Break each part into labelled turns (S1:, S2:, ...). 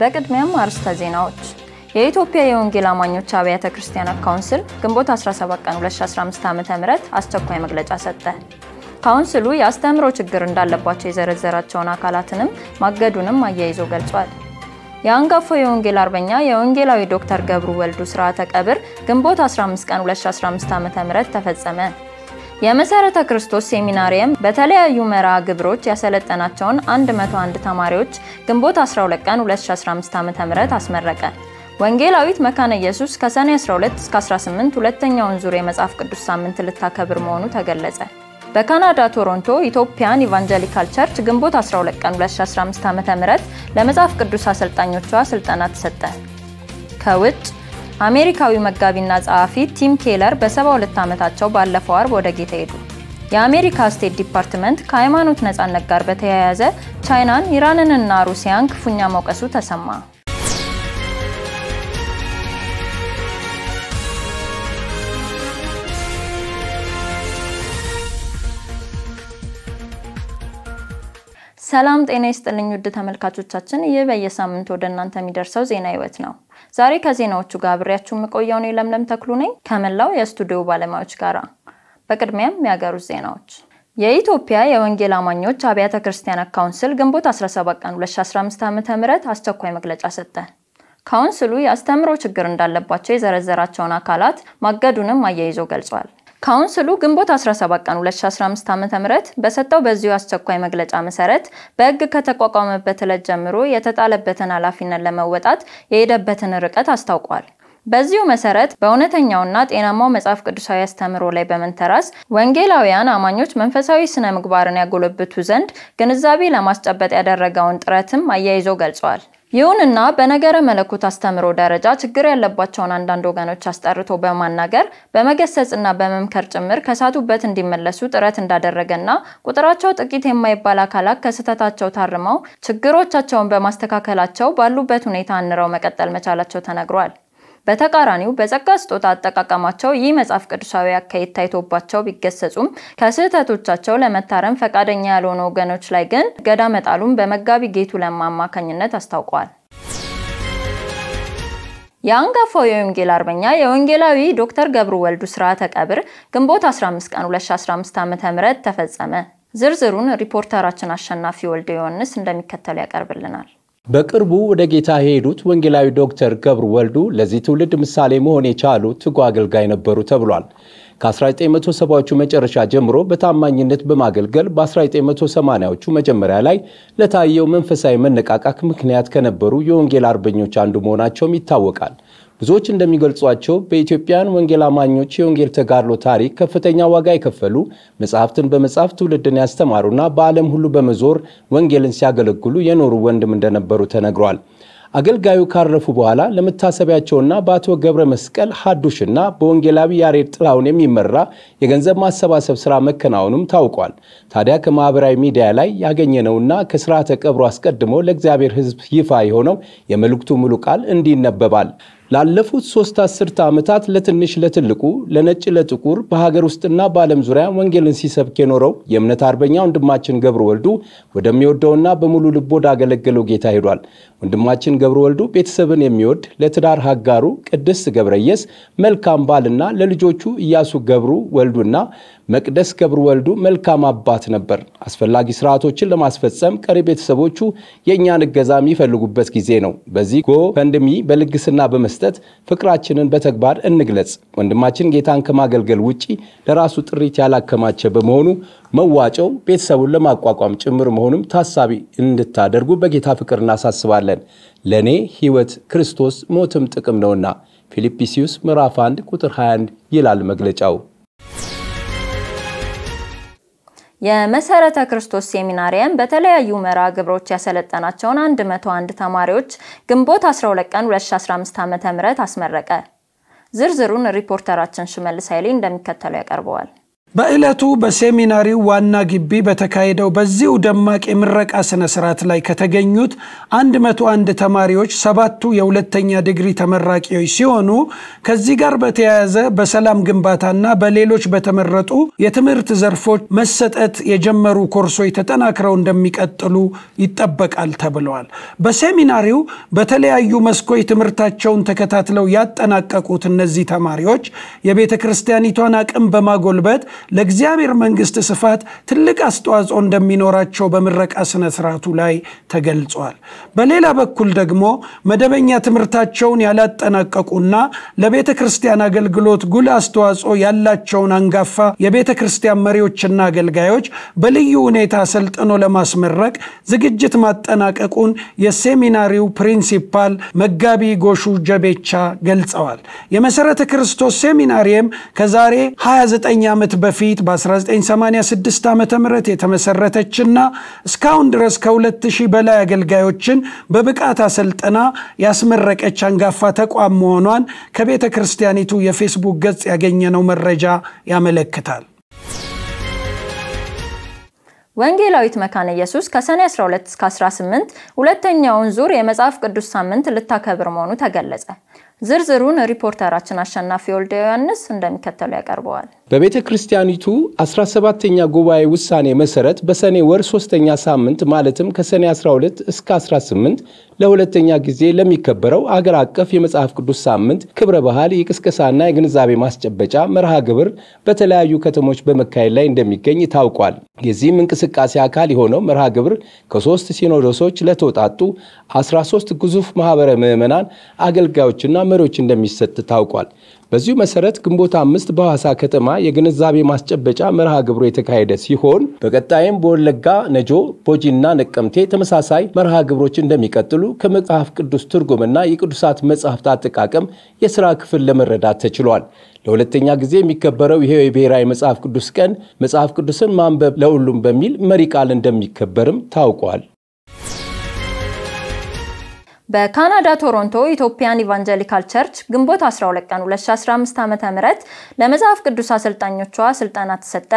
S1: በቅድሚያም አርዕስተ ዜናዎች። የኢትዮጵያ የወንጌል አማኞች አብያተ ክርስቲያናት ካውንስል ግንቦት 17 ቀን 2015 ዓ.ም አስቸኳይ መግለጫ ሰጠ። ካውንስሉ የአስተምህሮ ችግር እንዳለባቸው የዘረዘራቸውን አካላትንም ማገዱንም አያይዞ ገልጿል። የአንጋፋው የወንጌል አርበኛ የወንጌላዊ ዶክተር ገብሩ ወልዱ ስርዓተ ቀብር ግንቦት 15 ቀን 2015 ዓ.ም ተፈጸመ። የመሰረተ ክርስቶስ ሴሚናሪየም በተለያዩ መርሃ ግብሮች ያሰለጠናቸውን 101 ተማሪዎች ግንቦት 12 ቀን 2015 ዓ.ም አስመረቀ። ወንጌላዊት መካነ ኢየሱስ ከሰኔ 12 እስከ 18 ሁለተኛውን ዙር የመጽሐፍ ቅዱስ ሳምንት ልታከብር መሆኑ ተገለጸ። በካናዳ ቶሮንቶ ኢትዮጵያን ኢቫንጀሊካል ቸርች ግንቦት 12 ቀን 2015 ዓ.ም ለመጽሐፍ ቅዱስ አሰልጣኞቿ ስልጠና ተሰጠ። ከውጭ አሜሪካዊ መጋቢና ጸሐፊ ቲም ኬለር በ72 ዓመታቸው ባለፈው አርብ ወደ ጌታ ሄዱ። የአሜሪካ ስቴት ዲፓርትመንት ከሃይማኖት ነጻነት ጋር በተያያዘ ቻይናን፣ ኢራንንና ሩሲያን ክፉኛ መውቀሱ ተሰማ። ሰላም ጤና ይስጥልኝ ውድ ተመልካቾቻችን፣ ይህ በየሳምንቱ ወደ እናንተ የሚደርሰው ዜና ህይወት ነው። ዛሬ ከዜናዎቹ ጋር አብሬያችሁ የምቆየው እኔ ለምለም ተክሉ ነኝ ከመላው የስቱዲዮ ባለሙያዎች ጋር። በቅድሚያም የሀገር ዜናዎች የኢትዮጵያ የወንጌል አማኞች አብያተ ክርስቲያናት ካውንስል ግንቦት 17 ቀን 2015 ዓ.ም አስቸኳይ መግለጫ ሰጠ። ካውንስሉ የአስተምሮ ችግር እንዳለባቸው የዘረዘራቸውን አካላት ማገዱንም አያይዞ ገልጿል። ካውንስሉ ግንቦት 17 ቀን 2015 ዓ.ም በሰጠው በዚሁ አስቸኳይ መግለጫ መሰረት በሕግ ከተቋቋመበት ዕለት ጀምሮ የተጣለበትን ኃላፊነት ለመወጣት የሄደበትን ርቀት አስታውቋል። በዚሁ መሰረት በእውነተኛውና ጤናማው መጽሐፍ ቅዱሳዊ አስተምህሮ ላይ በመንተራስ ወንጌላውያን አማኞች መንፈሳዊ ስነ ምግባርን ያጎለብቱ ዘንድ ግንዛቤ ለማስጨበጥ ያደረገውን ጥረትም አያይዞ ገልጿል። ይሁንና በነገረ መለኮት አስተምሮ ደረጃ ችግር ያለባቸውን አንዳንድ ወገኖች አስጠርቶ በማናገር በመገሰጽና በመምከር ጭምር ከሳቱበት እንዲመለሱ ጥረት እንዳደረገና ቁጥራቸው ጥቂት የማይባል አካላት ከስህተታቸው ታርመው ችግሮቻቸውን በማስተካከላቸው ባሉበት ሁኔታ አንረው መቀጠል መቻላቸው ተነግሯል። በተቃራኒው በጸጋ ስጦታ አጠቃቀማቸው ይህ መጽሐፍ ቅዱሳዊ አካሄድ ታይቶባቸው ቢገሰጹም ከስህተቶቻቸው ለመታረም ፈቃደኛ ያልሆኑ ወገኖች ላይ ግን እገዳ መጣሉን በመጋቢ ጌቱ ለማ አማካኝነት አስታውቀዋል። የአንጋፋው የወንጌል አርበኛ የወንጌላዊ ዶክተር ገብሩ ወልዱ ስርዓተ ቀብር ግንቦት 15 ቀን 2015 ዓ.ም ተፈጸመ። ዝርዝሩን ሪፖርተራችን አሸናፊ ወልደ ዮሐንስ እንደሚከተሉ ያቀርብልናል።
S2: በቅርቡ ወደ ጌታ የሄዱት ወንጌላዊ ዶክተር ገብሩ ወልዱ ለዚህ ትውልድ ምሳሌ መሆን የቻሉ ትጉ አገልጋይ ነበሩ ተብሏል። ከ1970ዎቹ መጨረሻ ጀምሮ በታማኝነት በማገልገል በ1980ዎቹ መጀመሪያ ላይ ለታየው መንፈሳዊ መነቃቃት ምክንያት ከነበሩ የወንጌል አርበኞች አንዱ መሆናቸውም ይታወቃል። ብዙዎች እንደሚገልጿቸው በኢትዮጵያን ወንጌል አማኞች የወንጌል ተጋድሎ ታሪክ ከፍተኛ ዋጋ የከፈሉ መጽሐፍትን በመጻፍ ትውልድን ያስተማሩና በዓለም ሁሉ በመዞር ወንጌልን ሲያገለግሉ የኖሩ ወንድም እንደነበሩ ተነግሯል። አገልጋዩ ካረፉ በኋላ ለመታሰቢያቸውና በአቶ ገብረ መስቀል ሀዱሽና በወንጌላዊ ያሬድ ጥላውን የሚመራ የገንዘብ ማሰባሰብ ስራ መከናወኑም ታውቋል። ታዲያ ከማህበራዊ ሚዲያ ላይ ያገኘነውና ከስርዓተ ቀብሩ አስቀድሞ ለእግዚአብሔር ሕዝብ ይፋ የሆነው የመልእክቱ ሙሉ ቃል እንዲህ ይነበባል። ላለፉት ሶስት አስርተ ዓመታት ለትንሽ ለትልቁ ለነጭ ለጥቁር በሀገር ውስጥና በዓለም ዙሪያ ወንጌልን ሲሰብክ የኖረው የእምነት አርበኛ ወንድማችን ገብረ ወልዱ ወደሚወደውና በሙሉ ልቦ ወዳገለገለው ጌታ ሄዷል። ወንድማችን ገብረ ወልዱ ቤተሰብን የሚወድ ለትዳር ሀጋሩ ቅድስት ገብረየስ መልካም ባልና ለልጆቹ እያሱ ገብሩ ወልዱና መቅደስ ገብረ ወልዱ መልካም አባት ነበር። አስፈላጊ ስርዓቶችን ለማስፈጸም ቀሪ ቤተሰቦቹ የእኛን እገዛ የሚፈልጉበት ጊዜ ነው። በዚህ ፈንድሚ በልግስና በመስጠት ፍቅራችንን በተግባር እንግለጽ። ወንድማችን ጌታን ከማገልገል ውጪ ለራሱ ጥሪት ያላከማቸ በመሆኑ መዋጮው ቤተሰቡን ለማቋቋም ጭምር መሆኑም ታሳቢ እንድታደርጉ በጌታ ፍቅር እናሳስባለን። ለእኔ ሕይወት ክርስቶስ ሞትም ጥቅም ነውና ፊልጵስዩስ ምዕራፍ 1 ቁጥር 21 ይላል መግለጫው።
S1: የመሰረተ ክርስቶስ ሴሚናሪየም በተለያዩ መርሃ ግብሮች ያሰለጠናቸውን 101 ተማሪዎች ግንቦት 12 ቀን 2015 ዓ.ም አስመረቀ። ዝርዝሩን ሪፖርተራችን ሽመልስ ኃይሌ እንደሚከተለው ያቀርበዋል።
S3: በዕለቱ በሴሚናሪው ዋና ግቢ በተካሄደው በዚሁ ደማቅ የምረቃ ስነ ስርዓት ላይ ከተገኙት 101 ተማሪዎች ሰባቱ የሁለተኛ ዲግሪ ተመራቂዎች ሲሆኑ ከዚህ ጋር በተያያዘ በሰላም ግንባታና በሌሎች በተመረጡ የትምህርት ዘርፎች መሰጠት የጀመሩ ኮርሶች ተጠናክረው እንደሚቀጥሉ ይጠበቃል ተብለዋል። በሴሚናሪው በተለያዩ መስኮች ትምህርታቸውን ተከታትለው ያጠናቀቁት እነዚህ ተማሪዎች የቤተ ክርስቲያኒቷን አቅም በማጎልበት ለእግዚአብሔር መንግስት ስፋት ትልቅ አስተዋጽኦ እንደሚኖራቸው በምረቃ ስነ-ስርዓቱ ላይ ተገልጿል። በሌላ በኩል ደግሞ መደበኛ ትምህርታቸውን ያላጠናቀቁና ለቤተ ክርስቲያን አገልግሎት ጉል አስተዋጽኦ ያላቸውን አንጋፋ የቤተ ክርስቲያን መሪዎችና አገልጋዮች በልዩ ሁኔታ አሰልጥኖ ለማስመረቅ ዝግጅት ማጠናቀቁን የሴሚናሪው ፕሪንሲፓል መጋቢ ጎሹ ጀቤቻ ገልጸዋል። የመሠረተ ክርስቶስ ሴሚናሪየም ከዛሬ 29 ዓመት በፊት በፊት በ1986 ዓ ም የተመሰረተችና እስካሁን ድረስ ከ2000 በላይ አገልጋዮችን በብቃት አሰልጥና ያስመረቀች አንጋፋ ተቋም መሆኗን ከቤተ ክርስቲያኒቱ የፌስቡክ ገጽ ያገኘነው መረጃ ያመለክታል።
S1: ወንጌላዊት መካነ ኢየሱስ ከሰኔ 12 እስከ 18 ሁለተኛውን ዙር የመጽሐፍ ቅዱስ ሳምንት ልታከብር መሆኑ ተገለጸ። ዝርዝሩን ሪፖርተራችን አሸናፊ ወልደ ዮሐንስ እንደሚከተሉ ያቀርበዋል።
S2: በቤተ ክርስቲያኒቱ 17ኛ ጉባኤ ውሳኔ መሰረት በሰኔ ወር ሶስተኛ ሳምንት ማለትም ከሰኔ 12 እስከ 18 ለሁለተኛ ጊዜ ለሚከበረው አገር አቀፍ የመጽሐፍ ቅዱስ ሳምንት ክብረ ባህል የቅስቀሳና የግንዛቤ ማስጨበጫ መርሃ ግብር በተለያዩ ከተሞች በመካሄድ ላይ እንደሚገኝ ታውቋል። የዚህም እንቅስቃሴ አካል የሆነው መርሃ ግብር ከሶስት ሲኖዶሶች ለተውጣጡ 13 ግዙፍ ማህበረ ምዕመናን አገልጋዮችና መሪዎች እንደሚሰጥ ታውቋል። በዚሁ መሰረት ግንቦት አምስት በሐዋሳ ከተማ የግንዛቤ ማስጨበጫ መርሃ ግብሮ የተካሄደ ሲሆን በቀጣይም በወለጋ ነጆ፣ ቦጂና ነቀምቴ ተመሳሳይ መርሃ ግብሮች እንደሚቀጥሉ ከመጽሐፍ ቅዱስ ትርጉምና የቅዱሳት መጽሐፍት አጠቃቀም የስራ ክፍል ለመረዳት ተችሏል። ለሁለተኛ ጊዜ የሚከበረው ይሄው የብሔራዊ መጽሐፍ ቅዱስ ቀን መጽሐፍ ቅዱስን ማንበብ ለሁሉም በሚል መሪ ቃል እንደሚከበርም ታውቋል።
S1: በካናዳ ቶሮንቶ ኢትዮጵያን ኢቫንጀሊካል ቸርች ግንቦት 12 ቀን 2015 ዓ.ም ለመጽሐፍ ቅዱስ አሰልጣኞቿ ስልጠና ተሰጠ።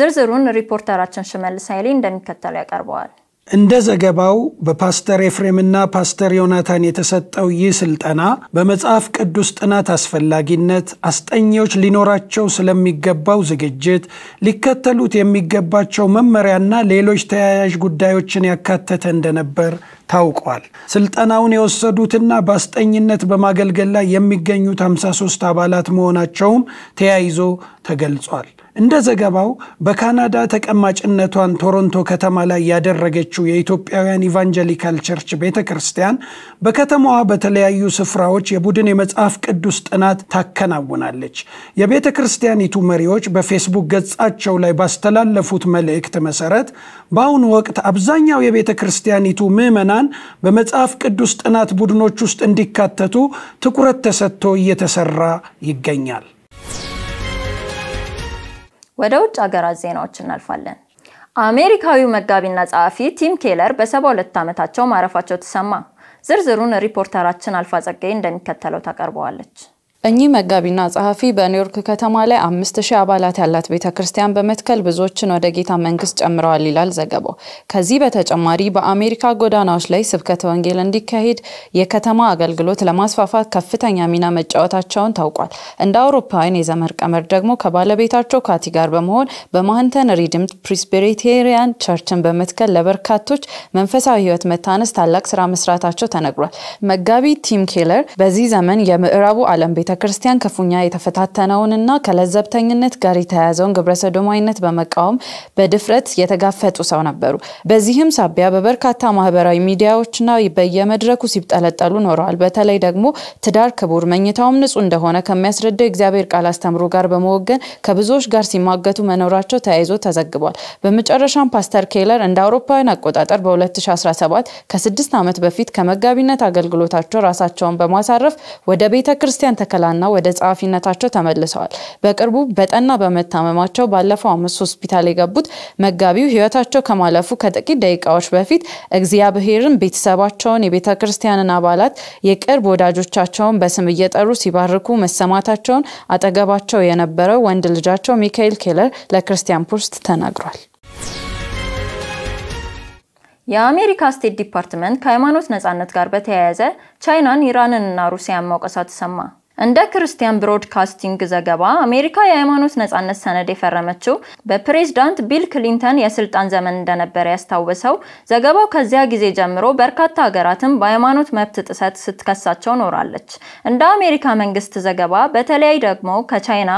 S1: ዝርዝሩን ሪፖርተራችን ሽመልስ ኃይሌ እንደሚከተለው ያቀርበዋል።
S3: እንደ ዘገባው በፓስተር ኤፍሬምና ፓስተር ዮናታን የተሰጠው ይህ ስልጠና በመጽሐፍ ቅዱስ ጥናት አስፈላጊነት፣ አስጠኚዎች ሊኖራቸው ስለሚገባው ዝግጅት፣ ሊከተሉት የሚገባቸው መመሪያና ሌሎች ተያያዥ ጉዳዮችን ያካተተ እንደነበር ታውቋል። ስልጠናውን የወሰዱትና በአስጠኝነት በማገልገል ላይ የሚገኙት 53 አባላት መሆናቸውም ተያይዞ ተገልጿል። እንደ ዘገባው በካናዳ ተቀማጭነቷን ቶሮንቶ ከተማ ላይ ያደረገችው የኢትዮጵያውያን ኢቫንጀሊካል ቸርች ቤተ ክርስቲያን በከተማዋ በተለያዩ ስፍራዎች የቡድን የመጽሐፍ ቅዱስ ጥናት ታከናውናለች። የቤተ ክርስቲያኒቱ መሪዎች በፌስቡክ ገጻቸው ላይ ባስተላለፉት መልእክት መሰረት በአሁኑ ወቅት አብዛኛው የቤተ ክርስቲያኒቱ ምዕመናን በመጽሐፍ ቅዱስ ጥናት ቡድኖች ውስጥ እንዲካተቱ ትኩረት ተሰጥቶ እየተሰራ ይገኛል።
S1: ወደ ውጭ ሀገራት ዜናዎች እናልፋለን። አሜሪካዊው መጋቢና ጸሐፊ ቲም ኬለር በ72 ዓመታቸው ማረፋቸው ተሰማ። ዝርዝሩን ሪፖርተራችን አልፋ ጸጋዬ እንደሚከተለው ታቀርበዋለች።
S4: እኚህ መጋቢና ጸሐፊ በኒውዮርክ ከተማ ላይ አምስት ሺህ አባላት ያላት ቤተ ክርስቲያን በመትከል ብዙዎችን ወደ ጌታ መንግስት ጨምረዋል ይላል ዘገባው። ከዚህ በተጨማሪ በአሜሪካ ጎዳናዎች ላይ ስብከተ ወንጌል እንዲካሄድ የከተማ አገልግሎት ለማስፋፋት ከፍተኛ ሚና መጫወታቸውን ታውቋል። እንደ አውሮፓውያን የዘመን ቀመር ደግሞ ከባለቤታቸው ካቲ ጋር በመሆን በማንተን ሪድም ፕሪስቤሪቴሪያን ቸርችን በመትከል ለበርካቶች መንፈሳዊ ህይወት መታነስ ታላቅ ስራ መስራታቸው ተነግሯል። መጋቢ ቲም ኬለር በዚህ ዘመን የምዕራቡ ዓለም ቤተ ቤተ ክርስቲያን ክፉኛ የተፈታተነውንና ከለዘብተኝነት ጋር የተያያዘውን ግብረ ሰዶማዊነት በመቃወም በድፍረት የተጋፈጡ ሰው ነበሩ። በዚህም ሳቢያ በበርካታ ማህበራዊ ሚዲያዎችና በየመድረኩ ሲብጠለጠሉ ኖረዋል። በተለይ ደግሞ ትዳር ክቡር፣ መኝታውም ንጹህ እንደሆነ ከሚያስረዳው የእግዚአብሔር ቃል አስተምሮ ጋር በመወገን ከብዙዎች ጋር ሲማገቱ መኖራቸው ተያይዞ ተዘግቧል። በመጨረሻም ፓስተር ኬለር እንደ አውሮፓውያን አቆጣጠር በ2017 ከስድስት ዓመት በፊት ከመጋቢነት አገልግሎታቸው ራሳቸውን በማሳረፍ ወደ ቤተ ክርስቲያን ተከላ በኋላና ወደ ጸሐፊነታቸው ተመልሰዋል። በቅርቡ በጠና በመታመማቸው ባለፈው አምስት ሆስፒታል የገቡት መጋቢው ህይወታቸው ከማለፉ ከጥቂት ደቂቃዎች በፊት እግዚአብሔርን፣ ቤተሰባቸውን፣ የቤተ ክርስቲያንን አባላት፣ የቅርብ ወዳጆቻቸውን በስም እየጠሩ ሲባርኩ መሰማታቸውን አጠገባቸው የነበረው ወንድ ልጃቸው ሚካኤል ኬለር ለክርስቲያን ፖስት ተናግሯል።
S1: የአሜሪካ ስቴት ዲፓርትመንት ከሃይማኖት ነጻነት ጋር በተያያዘ ቻይናን፣ ኢራንንና ሩሲያን ማውቀሳ ተሰማ። እንደ ክርስቲያን ብሮድካስቲንግ ዘገባ አሜሪካ የሃይማኖት ነጻነት ሰነድ የፈረመችው በፕሬዝዳንት ቢል ክሊንተን የስልጣን ዘመን እንደነበረ ያስታወሰው ዘገባው ከዚያ ጊዜ ጀምሮ በርካታ ሀገራትም በሃይማኖት መብት ጥሰት ስትከሳቸው ኖራለች። እንደ አሜሪካ መንግስት ዘገባ በተለይ ደግሞ ከቻይና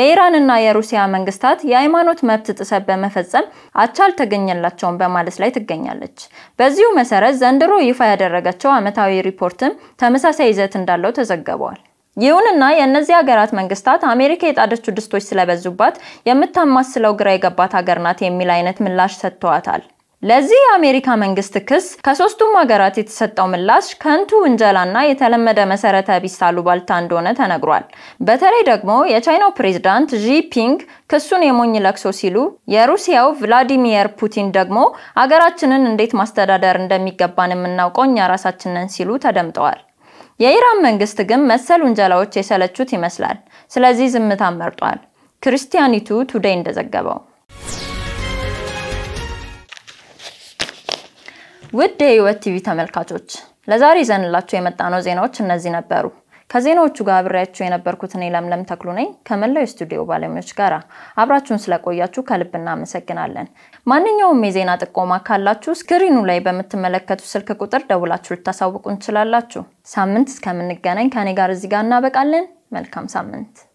S1: የኢራንና የሩሲያ መንግስታት የሃይማኖት መብት ጥሰት በመፈጸም አቻ አልተገኘላቸውም በማለት ላይ ትገኛለች። በዚሁ መሰረት ዘንድሮ ይፋ ያደረገችው ዓመታዊ ሪፖርትም ተመሳሳይ ይዘት እንዳለው ተዘግቧል። ይሁንና የእነዚህ ሀገራት መንግስታት አሜሪካ የጣደችው ድስቶች ስለበዙባት የምታማስለው ግራ የገባት ሀገር ናት የሚል አይነት ምላሽ ሰጥተዋታል። ለዚህ የአሜሪካ መንግስት ክስ ከሶስቱም ሀገራት የተሰጠው ምላሽ ከንቱ ውንጀላና የተለመደ መሰረተ ቢስ አሉባልታ እንደሆነ ተነግሯል። በተለይ ደግሞ የቻይናው ፕሬዝዳንት ዢ ፒንግ ክሱን የሞኝ ለቅሶ ሲሉ፣ የሩሲያው ቭላዲሚር ፑቲን ደግሞ ሀገራችንን እንዴት ማስተዳደር እንደሚገባን የምናውቀው እኛ ራሳችንን ሲሉ ተደምጠዋል። የኢራን መንግስት ግን መሰል ውንጀላዎች የሰለቹት ይመስላል። ስለዚህ ዝምታን መርጧል። ክርስቲያኒቱ ቱዴይ እንደዘገበው ውድ የህይወት ቲቪ ተመልካቾች ለዛሬ ይዘንላቸው የመጣነው ዜናዎች እነዚህ ነበሩ። ከዜናዎቹ ጋር አብሬያችሁ የነበርኩት እኔ ለምለም ተክሉ ነኝ። ከመላው የስቱዲዮ ባለሙያዎች ጋር አብራችሁን ስለቆያችሁ ከልብ እናመሰግናለን። ማንኛውም የዜና ጥቆማ ካላችሁ ስክሪኑ ላይ በምትመለከቱ ስልክ ቁጥር ደውላችሁ ልታሳውቁን ትችላላችሁ። ሳምንት እስከምንገናኝ ከእኔ ጋር እዚህ ጋር እናበቃለን። መልካም ሳምንት።